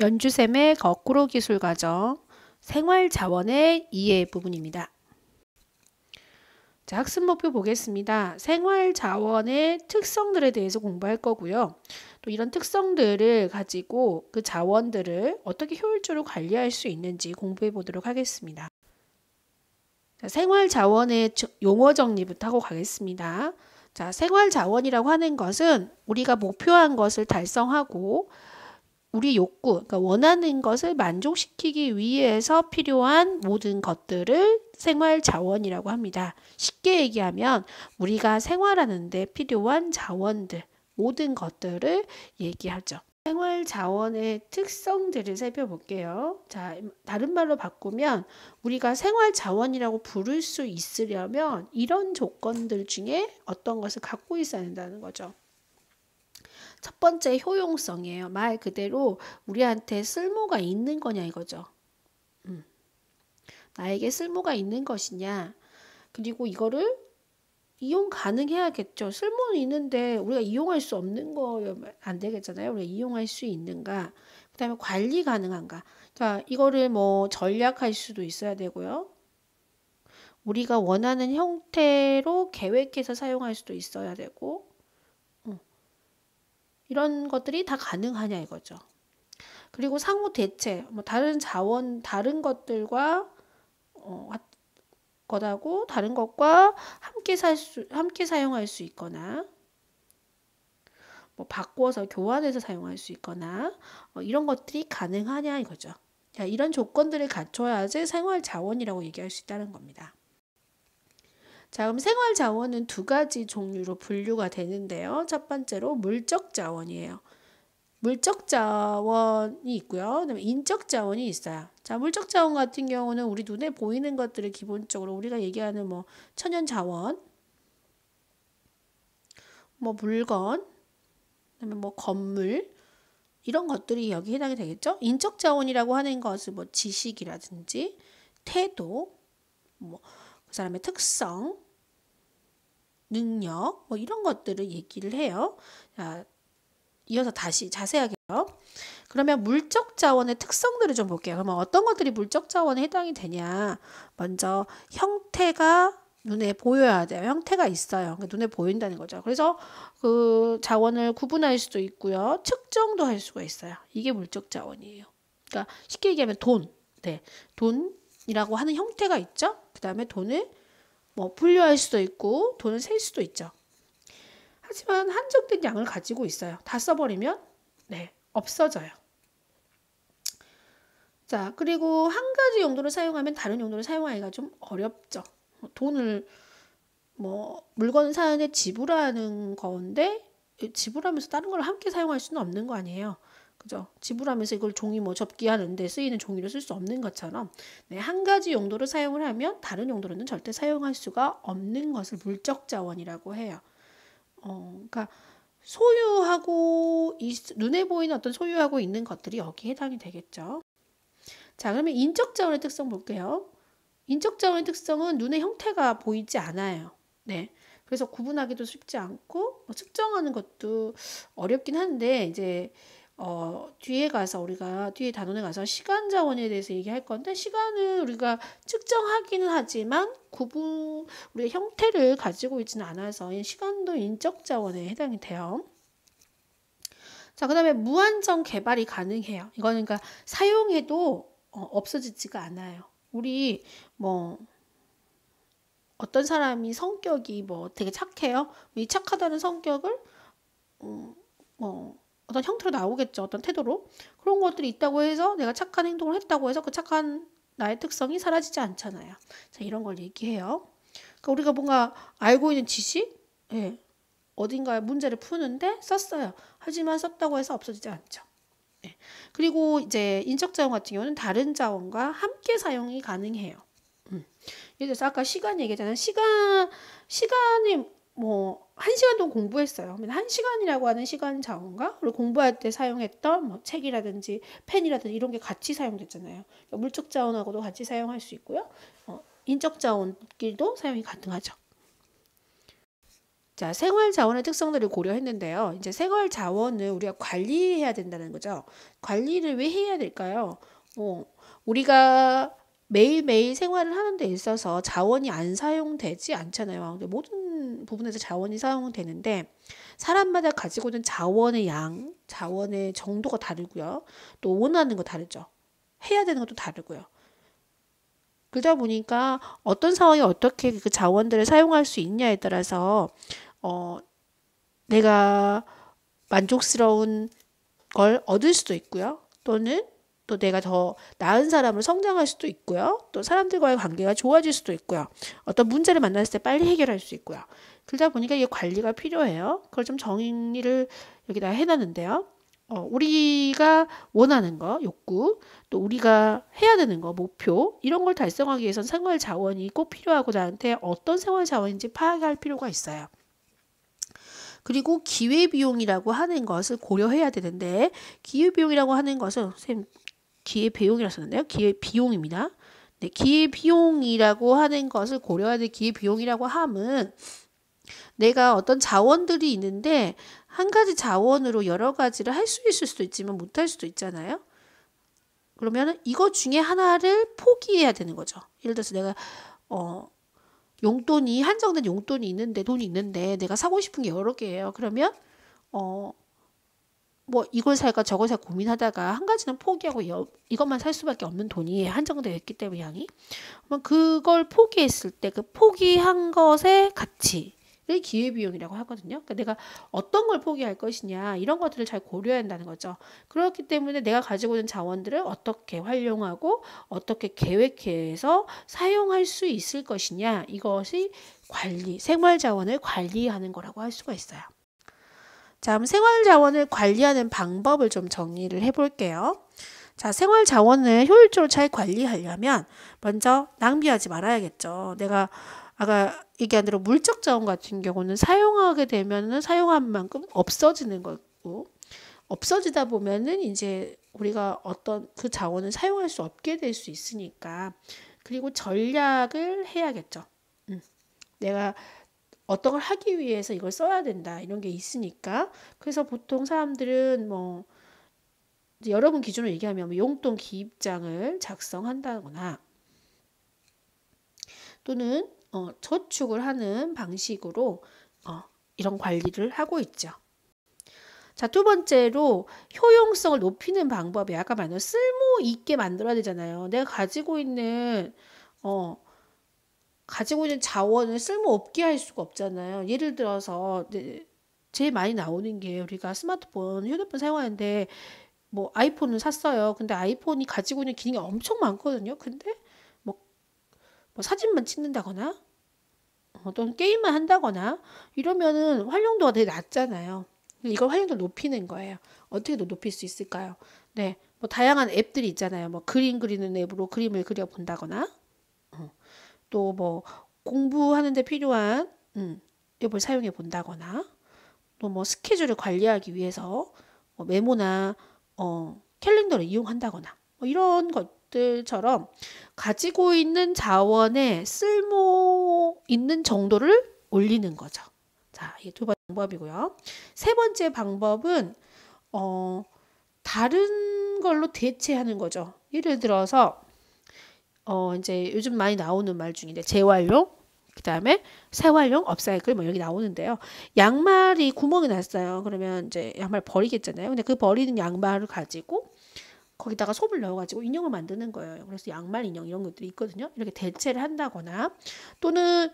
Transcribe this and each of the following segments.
연주샘의 거꾸로 기술 과정 생활 자원의 이해 부분입니다. 자, 학습 목표 보겠습니다. 생활 자원의 특성들에 대해서 공부할 거고요. 또 이런 특성들을 가지고 그 자원들을 어떻게 효율적으로 관리할 수 있는지 공부해 보도록 하겠습니다. 자, 생활 자원의 용어 정리부터 하고 가겠습니다. 자, 생활 자원이라고 하는 것은 우리가 목표한 것을 달성하고 우리 욕구, 그러니까 원하는 것을 만족시키기 위해서 필요한 모든 것들을 생활 자원이라고 합니다. 쉽게 얘기하면 우리가 생활하는데 필요한 자원들, 모든 것들을 얘기하죠. 생활 자원의 특성들을 살펴볼게요. 자, 다른 말로 바꾸면 우리가 생활 자원이라고 부를 수 있으려면 이런 조건들 중에 어떤 것을 갖고 있어야 된다는 거죠. 첫 번째 효용성이에요. 말 그대로 우리한테 쓸모가 있는 거냐 이거죠. 음. 나에게 쓸모가 있는 것이냐. 그리고 이거를 이용 가능해야겠죠. 쓸모는 있는데 우리가 이용할 수 없는 거면 안 되겠잖아요. 우리가 이용할 수 있는가. 그 다음에 관리 가능한가. 자, 이거를 뭐 전략할 수도 있어야 되고요. 우리가 원하는 형태로 계획해서 사용할 수도 있어야 되고, 이런 것들이 다 가능하냐 이거죠. 그리고 상호 대체, 뭐 다른 자원, 다른 것들과 어, 거다고 다른 것과 함께 살 수, 함께 사용할 수 있거나 뭐 바꿔서 교환해서 사용할 수 있거나 어, 이런 것들이 가능하냐 이거죠. 자, 이런 조건들을 갖춰야지 생활 자원이라고 얘기할 수 있다는 겁니다. 자, 그럼 생활 자원은 두 가지 종류로 분류가 되는데요. 첫 번째로 물적 자원이에요. 물적 자원이 있고요. 그다음에 인적 자원이 있어요. 자, 물적 자원 같은 경우는 우리 눈에 보이는 것들을 기본적으로 우리가 얘기하는 뭐 천연 자원, 뭐 물건, 그다음에 뭐 건물 이런 것들이 여기 해당이 되겠죠. 인적 자원이라고 하는 것은 뭐 지식이라든지 태도, 뭐 그 사람의 특성, 능력 뭐 이런 것들을 얘기를 해요. 자, 이어서 다시 자세하게요. 그러면 물적 자원의 특성들을 좀 볼게요. 그러면 어떤 것들이 물적 자원에 해당이 되냐? 먼저 형태가 눈에 보여야 돼요. 형태가 있어요. 그러니까 눈에 보인다는 거죠. 그래서 그 자원을 구분할 수도 있고요. 측정도 할 수가 있어요. 이게 물적 자원이에요. 그러니까 쉽게 얘기하면 돈. 네. 돈이라고 하는 형태가 있죠. 그 다음에 돈을 뭐 분류할 수도 있고 돈을 셀 수도 있죠. 하지만 한정된 양을 가지고 있어요. 다 써버리면 네 없어져요. 자 그리고 한 가지 용도를 사용하면 다른 용도를 사용하기가 좀 어렵죠. 돈을 뭐 물건 사는데 지불하는 건데 지불하면서 다른 걸 함께 사용할 수는 없는 거 아니에요. 그죠? 지불하면서 이걸 종이 뭐 접기하는데 쓰이는 종이를쓸 수 없는 것처럼 네, 한 가지 용도로 사용을 하면 다른 용도로는 절대 사용할 수가 없는 것을 물적 자원이라고 해요. 어, 그러니까 소유하고 있, 눈에 보이는 어떤 소유하고 있는 것들이 여기에 해당이 되겠죠. 자, 그러면 인적 자원의 특성 볼게요. 인적 자원의 특성은 눈의 형태가 보이지 않아요. 네. 그래서 구분하기도 쉽지 않고 뭐 측정하는 것도 어렵긴 한데 이제 어, 뒤에 가서 우리가 뒤에 단원에 가서 시간 자원에 대해서 얘기할 건데 시간은 우리가 측정하기는 하지만 구분 우리 형태를 가지고 있지는 않아서 시간도 인적 자원에 해당이 돼요. 자, 그다음에 무한정 개발이 가능해요. 이거는 그러니까 사용해도 어, 없어지지가 않아요. 우리 뭐 어떤 사람이 성격이 뭐 되게 착해요. 이 착하다는 성격을 음, 뭐 어떤 형태로 나오겠죠. 어떤 태도로. 그런 것들이 있다고 해서 내가 착한 행동을 했다고 해서 그 착한 나의 특성이 사라지지 않잖아요. 자, 이런 걸 얘기해요. 그러니까 우리가 뭔가 알고 있는 지식, 예, 어딘가에 문제를 푸는데 썼어요. 하지만 썼다고 해서 없어지지 않죠. 예. 그리고 이제 인적 자원 같은 경우는 다른 자원과 함께 사용이 가능해요. 음. 예를 들어서 아까 시간 얘기했잖아요. 시간, 시간이 뭐, 한 시간 동안 공부했어요. 한 시간이라고 하는 시간 자원과 공부할 때 사용했던 뭐 책이라든지 펜이라든지 이런 게 같이 사용됐잖아요. 그러니까 물적 자원하고도 같이 사용할 수 있고요. 어, 인적 자원끼리도 사용이 가능하죠. 자, 생활 자원의 특성들을 고려했는데요. 이제 생활 자원을 우리가 관리해야 된다는 거죠. 관리를 왜 해야 될까요? 어, 우리가 매일매일 생활을 하는 데 있어서 자원이 안 사용되지 않잖아요. 모든 부분에서 자원이 사용되는데 사람마다 가지고 있는 자원의 양, 자원의 정도가 다르고요. 또 원하는 거 다르죠. 해야 되는 것도 다르고요. 그러다 보니까 어떤 상황에 어떻게 그 자원들을 사용할 수 있냐에 따라서 어 내가 만족스러운 걸 얻을 수도 있고요. 또는 또 내가 더 나은 사람으로 성장할 수도 있고요. 또 사람들과의 관계가 좋아질 수도 있고요. 어떤 문제를 만났을 때 빨리 해결할 수 있고요. 그러다 보니까 이게 관리가 필요해요. 그걸 좀 정리를 여기다 해놨는데요. 어, 우리가 원하는 거, 욕구, 또 우리가 해야 되는 거, 목표, 이런 걸 달성하기 위해선 생활 자원이 꼭 필요하고 나한테 어떤 생활 자원인지 파악할 필요가 있어요. 그리고 기회비용이라고 하는 것을 고려해야 되는데 기회비용이라고 하는 것은 선생님 기회비용이라썼는데요 기회비용입니다. 네, 기회비용이라고 하는 것을 고려해야 될 기회비용이라고 함은 내가 어떤 자원들이 있는데 한 가지 자원으로 여러 가지를 할 수 있을 수도 있지만 못할 수도 있잖아요. 그러면 이거 중에 하나를 포기해야 되는 거죠. 예를 들어서 내가 어 용돈이 한정된 용돈이 있는데 돈이 있는데 내가 사고 싶은 게 여러 개예요. 그러면 어뭐 이걸 살까 저걸 살까 고민하다가 한 가지는 포기하고 여, 이것만 살 수밖에 없는 돈이 한정되어 있기 때문에 양이 그걸 포기했을 때 그 포기한 것의 가치 를 기회비용이라고 하거든요. 그러니까 내가 어떤 걸 포기할 것이냐 이런 것들을 잘 고려해야 한다는 거죠. 그렇기 때문에 내가 가지고 있는 자원들을 어떻게 활용하고 어떻게 계획해서 사용할 수 있을 것이냐 이것이 관리 생활 자원을 관리하는 거라고 할 수가 있어요. 자, 그 생활 자원을 관리하는 방법을 좀 정리를 해볼게요. 자, 생활 자원을 효율적으로 잘 관리하려면 먼저 낭비하지 말아야겠죠. 내가 아까 얘기한 대로 물적 자원 같은 경우는 사용하게 되면은 사용한 만큼 없어지는 거고 없어지다 보면은 이제 우리가 어떤 그 자원을 사용할 수 없게 될 수 있으니까 그리고 전략을 해야겠죠. 음. 내가 어떤 걸 하기 위해서 이걸 써야 된다 이런 게 있으니까 그래서 보통 사람들은 뭐 여러분 기준으로 얘기하면 뭐 용돈 기입장을 작성한다거나 또는 어, 저축을 하는 방식으로 어, 이런 관리를 하고 있죠. 자, 두 번째로 효용성을 높이는 방법이 아까 말한 쓸모 있게 만들어야 되잖아요. 내가 가지고 있는 어, 가지고 있는 자원을 쓸모없게 할 수가 없잖아요. 예를 들어서 제일 많이 나오는 게 우리가 스마트폰, 휴대폰 사용하는데 뭐 아이폰을 샀어요. 근데 아이폰이 가지고 있는 기능이 엄청 많거든요. 근데 뭐, 뭐 사진만 찍는다거나 어떤 게임만 한다거나 이러면은 활용도가 되게 낮잖아요. 이걸 활용도 높이는 거예요. 어떻게 높일 수 있을까요? 네, 뭐 다양한 앱들이 있잖아요. 뭐 그림 그리는 앱으로 그림을 그려 본다거나, 어. 또뭐 공부하는데 필요한 음, 앱을 사용해 본다거나 또 뭐 스케줄을 관리하기 위해서 뭐 메모나 어, 캘린더를 이용한다거나 뭐 이런 것들처럼 가지고 있는 자원에 쓸모 있는 정도를 올리는 거죠. 자, 이게 두 번째 방법이고요. 세 번째 방법은 어, 다른 걸로 대체하는 거죠. 예를 들어서 어 이제 요즘 많이 나오는 말 중인데 재활용 그다음에 새활용 업사이클 뭐 여기 나오는데요. 양말이 구멍이 났어요. 그러면 이제 양말 버리겠잖아요. 근데 그 버리는 양말을 가지고 거기다가 솜을 넣어가지고 인형을 만드는 거예요. 그래서 양말 인형 이런 것들이 있거든요. 이렇게 대체를 한다거나 또는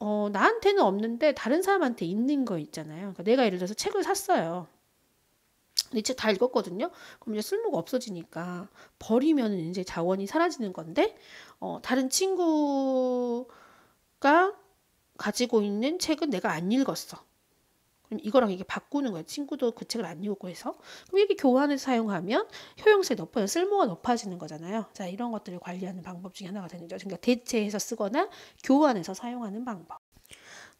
어, 나한테는 없는데 다른 사람한테 있는 거 있잖아요. 그러니까 내가 예를 들어서 책을 샀어요. 이책다 읽었거든요. 그럼 이제 쓸모가 없어지니까 버리면 이제 자원이 사라지는 건데 어, 다른 친구가 가지고 있는 책은 내가 안 읽었어. 그럼 이거랑 이게 바꾸는 거예 친구도 그 책을 안 읽고 해서. 그럼 이렇게 교환을 사용하면 효용성이 높아져 쓸모가 높아지는 거잖아요. 자, 이런 것들을 관리하는 방법 중에 하나가 되는 거죠. 그러니까 대체해서 쓰거나 교환해서 사용하는 방법.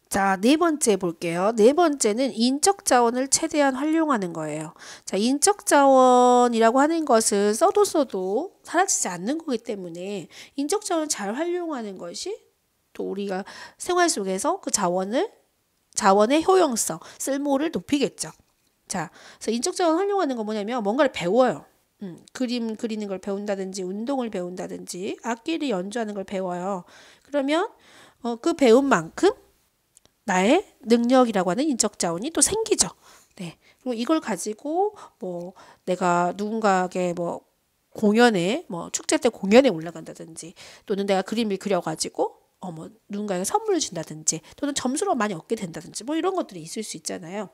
자, 네 번째 볼게요. 네 번째는 인적 자원을 최대한 활용하는 거예요. 자, 인적 자원이라고 하는 것은 써도 써도 사라지지 않는 거기 때문에 인적 자원을 잘 활용하는 것이 또 우리가 생활 속에서 그 자원을 자원의 효용성, 쓸모를 높이겠죠. 자, 그래서 인적 자원 활용하는 건 뭐냐면 뭔가를 배워요. 음, 그림 그리는 걸 배운다든지 운동을 배운다든지 악기를 연주하는 걸 배워요. 그러면 어, 그 배운 만큼 나의 능력이라고 하는 인적 자원이 또 생기죠. 네. 그리고 이걸 가지고 뭐 내가 누군가에게 뭐 공연에 뭐 축제 때 공연에 올라간다든지 또는 내가 그림을 그려가지고 어뭐 누군가에게 선물을 준다든지 또는 점수를 많이 얻게 된다든지 뭐 이런 것들이 있을 수 있잖아요.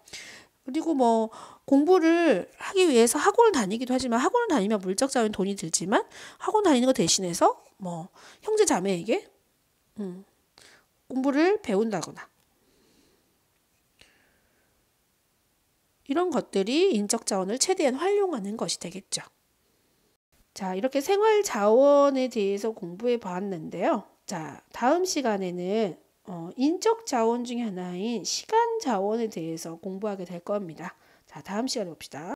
그리고 뭐 공부를 하기 위해서 학원을 다니기도 하지만 학원을 다니면 물적 자원 돈이 들지만 학원 다니는 거 대신해서 뭐 형제 자매에게 음, 공부를 배운다거나 이런 것들이 인적 자원을 최대한 활용하는 것이 되겠죠. 자, 이렇게 생활 자원에 대해서 공부해 보았는데요 자, 다음 시간에는 어, 인적 자원 중에 하나인 시간 자원에 대해서 공부하게 될 겁니다. 자, 다음 시간에 봅시다.